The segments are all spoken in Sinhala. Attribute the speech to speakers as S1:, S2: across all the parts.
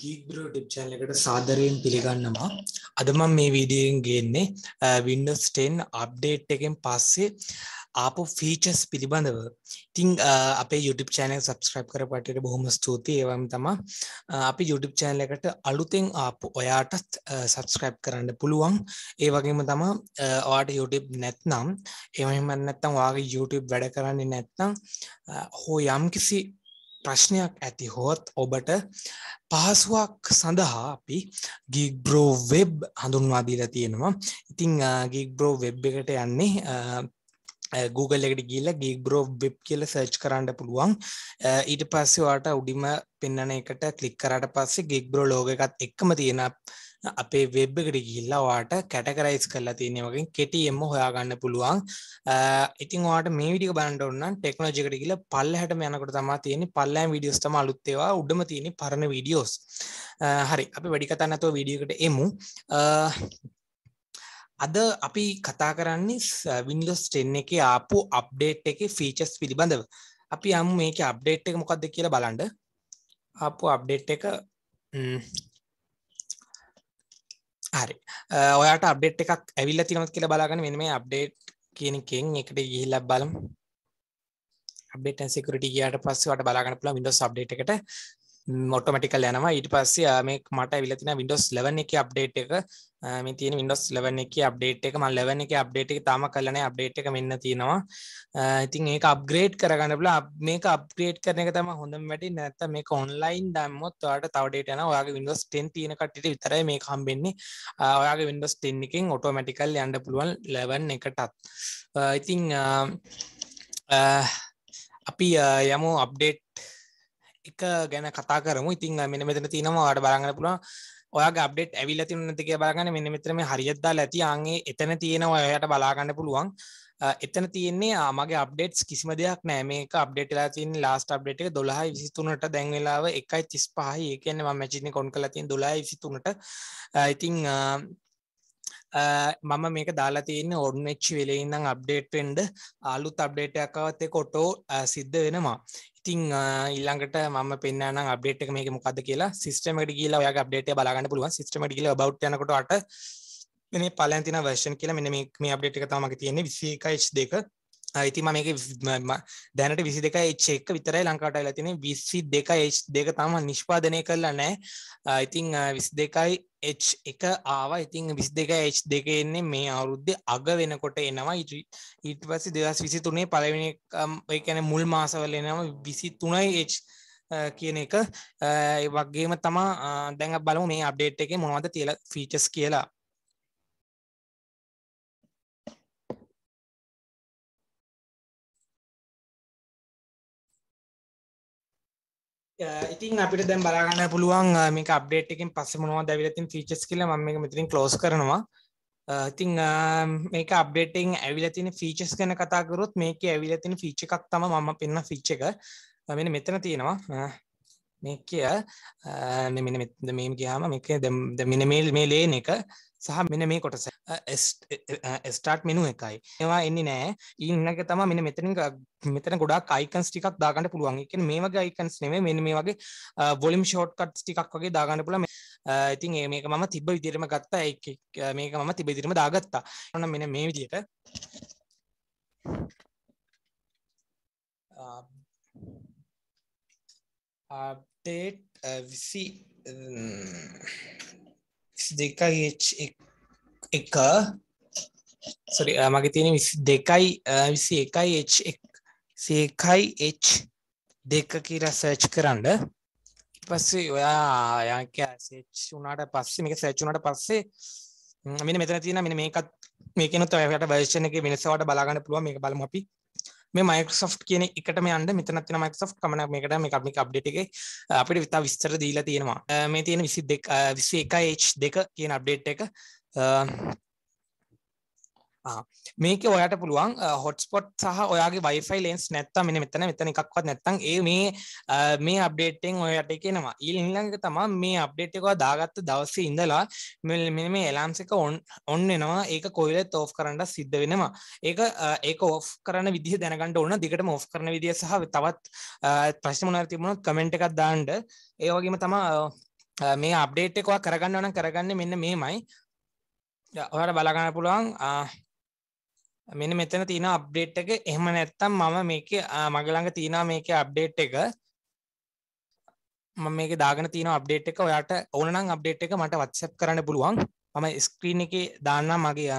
S1: ගීබ්‍රෝ ටිප් චැනලකට සාදරයෙන් පිළිගන්නවා අද මම මේ වීඩියෙන් ගේන්නේ Windows 10 අප්ඩේට් එකෙන් පස්සේ ආපු ෆීචර්ස් පිළිබඳව ඉතින් අපේ YouTube channel subscribe කරපටියට බොහොම ස්තුතියි ඒ වගේම තමයි අපි YouTube channel එකට අලුතෙන් ආපු ඔයාටත් subscribe කරන්න පුළුවන් ඒ වගේම තමයි ඔයාට YouTube නැත්නම් එහෙම නැත්නම් ඔයාගේ YouTube වැඩ කරන්නේ නැත්නම් හෝ යම්කිසි ප්‍රශ්නයක් ඇති හොත් ඔබට පහසුවක් සඳහා අපි ගිග්බ්‍රෝ වෙබ් හඳුන්වාදීලා තියෙනවා ඉතිං ගිග්බ්‍රෝ වෙබ් එකට යන්නේ Google එකට ගිල්ල ගිග්බ්‍රෝ වෙබ් කියල සර්ච් කරන්න පුළුවන් ඊට පස්සේ වාට උඩිම පෙන්න්නන එකට කලික් කරට පස්සේ ගිග්බ්‍රෝ ලෝගකත් එක්කම තියෙන අපේ වෙබ් එකට ගිහිල්ලා වාට කැටකරයිස් කරලා තියෙන වගේ කෙටියෙන්ම හොයාගන්න පුළුවන් ඉතින් වාට මේ විඩික බලන්න ඔන්න ටෙක්නෝජිකට ගිල පල්ලහටම යනකොට තමා තියෙන පල්ලෑම් විඩියස් තම අලුත්තේවා උඩම තියෙන පරණ විඩියෝස් හරි අපි වැඩි කතා නැතුව විඩියකට එමු අද අපි කතා කරන්නේ වින්ඩෝස් 10 එකේ ආපු අප්ඩේට් එකේ ෆීචර්ස් පිළිබඳව. අපි යමු මේකේ අප්ඩේට් එක මොකක්ද කියලා බලන්න. ආපු අප්ඩේට් එක හරි ඔයාට අප්ඩේට් එකක් ඇවිල්ල තිනොත් කියලා බලාගන්න මෙ මේ අප්ඩේට් කියනකෙන් එකට ගිහිල්ල බලම් අපේට සිකට ගට පස්ස වට බලාගන්න පුළ ින්ඩ සබ්ඩේට එකට මොටමටිකල් යනවා ඊට පස්සේ මේ මට විලතින විඩෝස් ලවන් එක අප්ඩේට් එක මේ තියෙන විඩෝස් ලවන් එක අප්ඩේට් එක ම ලවන් එක අප්ඩේට් එක තාම කලන අප්ඩේට් එක මෙන්න තියෙනවා ඉතින් ඒක අප්ග්‍රේඩ් කරගන්නබල මේක අප්ග්‍රේඩ් කරන එක තම හොඳම වැටි නැත්ත මේ ඔන්ලයින් දම්මොත් වාට තවඩේට යන ඔයාගේ විඩෝස් ටෙන් තියෙන කට විතර මේ කම්බෙන්නේ ඔයාගේ විඩෝස් ටෙන්කින් ඔටෝමටිකල් යන්ඩ පුළුවන් ලවන් එකටත් ඉතිං අපි යමු අප්ඩේට් එක ගැන කතා කරම ඉතින් මෙන මෙතන තිනවා අට බරගන්න පුළුව ඔයා ගබ්ඩෙට් ඇවිල්ල තිනතික බරගන්න මෙන්න මෙතරම හරිියද්දා ඇති අන්ගේ එතන තියෙනවා ඔයට බලාගන්න පුළුවන් එතන තියන්නේ ආමගේ අප්ඩේට්ස් කිසිම දෙයක් නෑ මේක අප්ඩේටලා තින් ලාස්ට අප්ඩේට එක දොළහයි විසිතුනට දැන්වෙලාව එකයි තිස් පහහි ඒකන්න මැචිනි කොන් කලතින් දොලායි විසිතුනට ඉතිං මම මේක දාලා තියෙන ඔඩ්නෙච්චි වෙලෙඉන්නම් අප්ඩේට්ෙන්ඩ අලුත් අප්ඩේටයක්කවත් එක කොටෝ සිද්ධ වෙනවා ඉතිං ඉල්ලඟට ම පෙන්න්න අපේට මේ මොකද කියලා සිස්ටමට කියලා ඔය අපේට බලාගන්න පුළුවන් සිස්ටමට කියල බෞ්නකොට අට මේ පලන්තින වර්ෂන් කියලා මෙ මේ අපේට එක තමක තියෙන විසිකයි් දෙක ඉතිම මේක දැනට විසි දෙක එච්චෙක් විතරයි ලංකාට ඇලතින විසි දෙක එච් දෙක තම නිෂ්පාදනය කරලා නෑ ඉතිං විස් දෙකයි එච් එක ආවා ඉතිං විස් දෙක එච් දෙක එන්නේ මේ අවුරුද්ධ අග වෙනකොට එනවා ඉට ඊට පස්ස දෙදස් විසි තුනේ පලවෙනි එකැන මුල් මාසවල එනවා විසි තුනයි එච් කියන එක වගේම තමා දැඟ බලු මේ අප්ඩේට් එක මොනවද තියල ෆීචස් කියලා ඉතින් අපිට දැම් බලාගන්න පුළුවන් uh, මේක අප්ඩේට් එකින් පස්සේ මොනවා දැවිලතින් ෆීචස් කියල ම එක මෙතිරින් ක්ලෝස් uh, කරනවා ඉතිං මේක අප්ඩේටිං ඇවිලතින ෆීචස් ගැන කතාකරුත් මේක ඇවිලතින ෆීච එකක් තම මම පෙන්න්න ෆිච්ච එක මෙන මෙතන තියෙනවා uh, මේකය මෙන මේ ගයාම මේක මෙන මේල් මේ ලේන එක සහ මෙන මේ කොටස ස්ටාට් මෙනු එකයි ඒවා එන්නේ නෑ ඉන්නක තම මෙන මෙතන මෙතන ගොඩා කයිකන්ස් ටිකක් දාගන්න පුළුවන් එක මේ වගේ අයිකන්ස් නෙමේ මෙන්න මේ වගේ බොලිම් ෂෝට් කට්ස් ටිකක් වගේ දාගන්න පුළුවන් ඉතින් ඒ මේක මම තිබ්බ විදිහටම ගත්තා ඒක මේක මම තිබ්බ විදිහටම දාගත්තා ඔන්න මෙන්න මේ විදිහට ටේට් විසි දෙකයි එක සොරි මගේ තියෙන විසි දෙකයි විසි එකයි එක් සේකයි එච් දෙක කියලා සර්ච් කරන්න පස්සේ ඔයා යක සේච් වුනාට පස්සේ මේක සර්ච් වුනාට පස්සේ මෙන්න මෙතන තියෙන මෙන්න මේකත් මේකනොත් ඔයාලට වර්ෂන් එකේ වෙනසවට බලා ගන්න පුළුවන් මේක බලමු අපි මේ මයිකසෝ් කියන එකට යන්න මෙතන තින මයිකසෝ් කමන එකට මේ කමික අප්ඩේට එක අපිට විතා විස්තර දීලා තියෙනවා මේ තියෙන විසි දෙක් විසි එක H දෙක කියන අප්ඩේට් එක මේක ඔයාට පුළුවන් හොටස්පොට් සහ ඔයාගේ වයිෆයි ලේන්ස් නැත්තම් මෙන්න මෙතන මෙතන එකක්වත් නැත්තම් ඒ මේ මේ අප්ඩේට්ෙන් ඔයාට කියනවා ඊළඟ තමා මේ අප්ඩේට් එක දාගත්ත දවසේ ඉඳලා මෙන්න මේ එලාම්ස් එක ඔන් ඔන් වෙනවා ඒක කොයිලෙත් ඕෆ් කරන්න සිද්ධ වෙනවා ඒක ඒක ඕෆ් කරන විදිහ දැනගන්න ඕන දිගටම ඕෆ් කරන විදිහ සහ තවත් ප්‍රශ්න මොනවාරි තිබුණොත් කමෙන්ට් එකක් දාන්න ඒ වගේම තමා මේ අප්ඩේට් එකක් කරගන්න ඕන කරගන්නේ මෙන්න මේමයි ඔයාට බලගන්න පුළුවන් මෙන මෙතන තියෙන අප්ඩේට් එක එහෙම නැත්තම් මම මේක මගළඟ තියෙනවා මේක අප්ඩේට් එක මම මේක දාගෙන තියෙන අප්ඩේට් එක ඔයාට ඕන නම් අප්ඩේට් එක මට WhatsApp කරන්න පුළුවන් මම ස්ක්‍රීන් එකේ දාන්නම් මගේ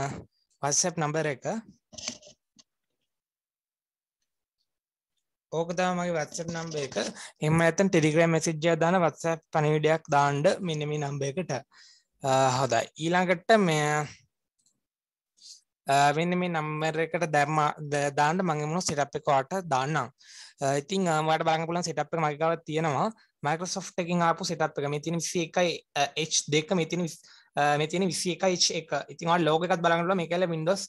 S1: WhatsApp නම්බර් එක ඕක තමයි මගේ WhatsApp නම්බර් එක එහෙම නැත්නම් Telegram message එකක් දාන WhatsApp පණිවිඩයක් දාන්න මෙන්න මේ නම්බර් එකට හොඳයි ඊළඟට මේ මෙන්න මේ නම්බර් එකට දැම්ම දාන්න මම මොන සෙටප් එක ඔයාට දාන්නම්. ඉතින් ඔයාලට බලන්න පුළුවන් සෙටප් එක මගේ ගාව තියෙනවා Microsoft එකකින් ආපු සෙටප් එක. මේ තියෙන 21 H2 මේ තියෙන මෙතින විසි එකයි එක ඉතිවා ලෝකත් බලගල මේ කල විඩෝස්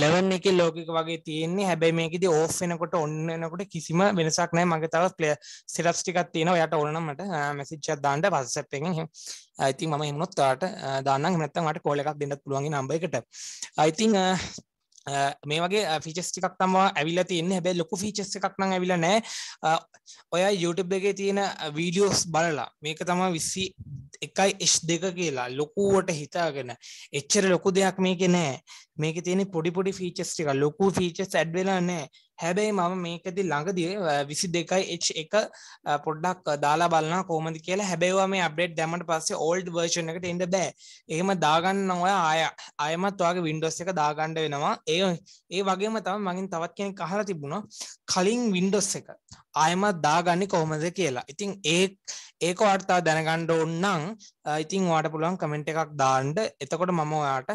S1: ලවන් එක ලෝකක වගේ තියන්නේ හැබැයි මේකද ඕෆ් වෙනකොට ඔන්නනකොට කිසිම වෙනසක් නෑ මගේ තවත් පලය සිරස්ටිකත් තියෙන යට ඕනනමට මැසිච්ච දාන්ට පස්සපෙන් ඇති ම එමුණොත්තාට දාන්න මනත්තමට කෝලක් දෙන්න පුළුවන්ගේ නම්බයිකට අයිතිං මේ වගේ ෆිචස් ටිකක් තමා ඇවිල්ලා තියෙන්නේ හැබැයි ලොකු ෆීචස් එකක් නම් ඇවිල්ලා නැහැ ඔය YouTube එකේ තියෙන වීඩියෝස් බලලා මේක තමයි 21h2 කියලා ලොකුවට හිතාගෙන එච්චර ලොකු දෙයක් මේකේ නැහැ මේක තියෙන පොඩි පොඩි ෆීචස් ටික ලොකු ෆීචස් ඇඩ් වෙලා නැහැ. හැබැයි මම මේකදී ළඟදී 22H එක පොඩ්ඩක් දාලා බලනවා කොහොමද කියලා. හැබැයි ඔයා මේ අප්ඩේට් දැම්මට පස්සේ ඕල්ඩ් version එකට එන්න බෑ. එහෙම දාගන්න ඔයා ආය ආයමත් ඔයාගේ Windows එක දාගන්න වෙනවා. ඒ ඒ වගේම තමයි මගෙන් තවත් කෙනෙක් අහලා තිබුණා කලින් Windows එක ආයමත් දාගන්න කොහොමද කියලා ඉතින් ඒ ඒක වර්තා දැනගණ්ඩ ඔන්නම් ඉතිං වාට පුළුවන් කමෙන්ට් එකක් දාන්ඩ එතකොට මම ඔයාට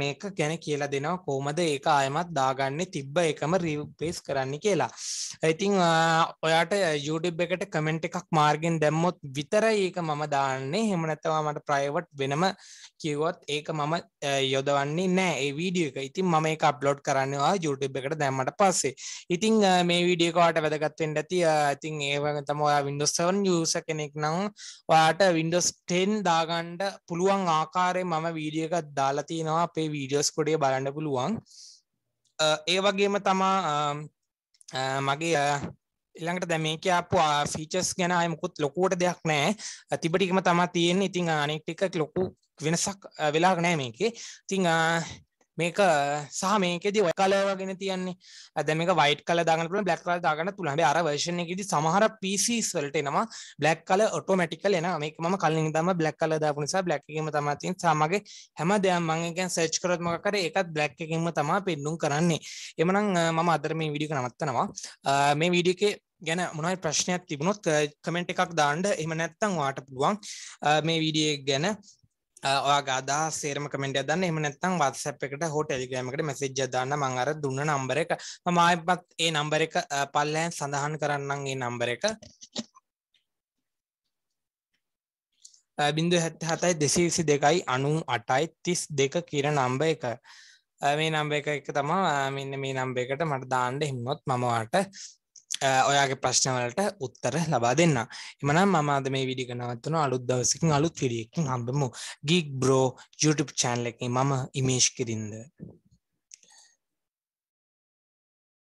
S1: මේක ගැන කියලා දෙනවා කෝමද ඒක ආයමත් දාගන්න තිබ්බ එකම රිපේස් කරන්න කියලා ඉතිං ඔයාට යුඩබ් එකට කමෙන්ට් එකක් මාර්ගෙන් දැම්මොත් විතර ඒක මම දාන්නේ හෙමනැතවා මට ප්‍රයිවට් වෙනම කිව්වොත් ඒක මම යොදවන්නේ නෑ ඒ වීඩිය එක ඉතින් මම එක අප්ලෝඩ් කරන්නවා යුටබ් එකට දැම්මට පස්සේ ඉතිං මේ වීඩියකවාට වැදගත් ජීවත්තෙන් ඇති ඇතින් ඒවග තම ඔයා විඩෝස්සවන් යස කෙනෙක් නම් වාට විඩෝස්ටෙන් දාගණ්ඩ පුළුවන් ආකාරය මම වීඩියකත් දාලතිනවා අපේ වීඩියෝස් කොඩේ බලන්න පුළුවන් ඒ වගේම තමා මගේ ඉළඟට දැමේක අප ෆීචස් ගැන අයමකුත් ලොකුවට දෙයක් නෑ ඇතිබටිකම තමා තියෙන් ඉතිං අනෙක්ටික ලොකු වෙනසක් වෙලාගනෑ මේකේ තිං මේක සහ මේකෙද වකලවගෙන තියන්නේ ඇද මේ වයිට කල දාගනට බ්ලක් කල දාගන්න තුළහට අර වර්ෂණයකිද සමහර පිසිස් වලට එනවා බ්ලක් කල ඔටෝමටිකල් එන මේ ම කලින් දම බ්ලක් කල දාපුනිසා බ්ලක්කීම තමතින් සමගේ හැම දෙයක් මංගේකැන් සර්ච් කරත්මක කර එකත් බ්ලක් එකෙන්ම තමා පෙන්ඩුම් කරන්නේ එමනම් මම අදරම විඩික නවත්තනවා මේ විඩිකේ ගැන මොනයි ප්‍රශ්නයක් තිබුණොත් කමෙන්ට් එකක් දාන්ඩ එම නැත්තං වාට පුළුවන් මේ විඩිය ගැන ඔයා ගදා සේරම කමෙන්ට දන්න එම නැත්තම් වත්සැප් එකට හෝ ටෙලිග්‍රමකට මැසිජ්ජ දන්න මං අර දුන්න නම්බර එක මමයිපත් ඒ නම්බර එක පල්ලෑන් සඳහන් කරන්න ඒ නම්බර එක බින්දු හැත්ත හතයි දෙසීසි දෙකයි අනුම් අටයි තිස් දෙක කියර නම්බ එක මේ නම්බ එක එක තමා මෙන්න මේ නම්බ එකට මට දාණ්ඩ හිමොත් මමවාට ඔයාගේ ප්‍රශ්නවලට උත්තර ලබා දෙන්න එමනම් මමාද මේ විඩික නවත්වන අලුත් දවසකින් අලුත් විඩියකින් හම්බමු ගීක් බ්‍රෝ YouTube චෑන්ල එක මම ඉමේෂ් කිරින්ද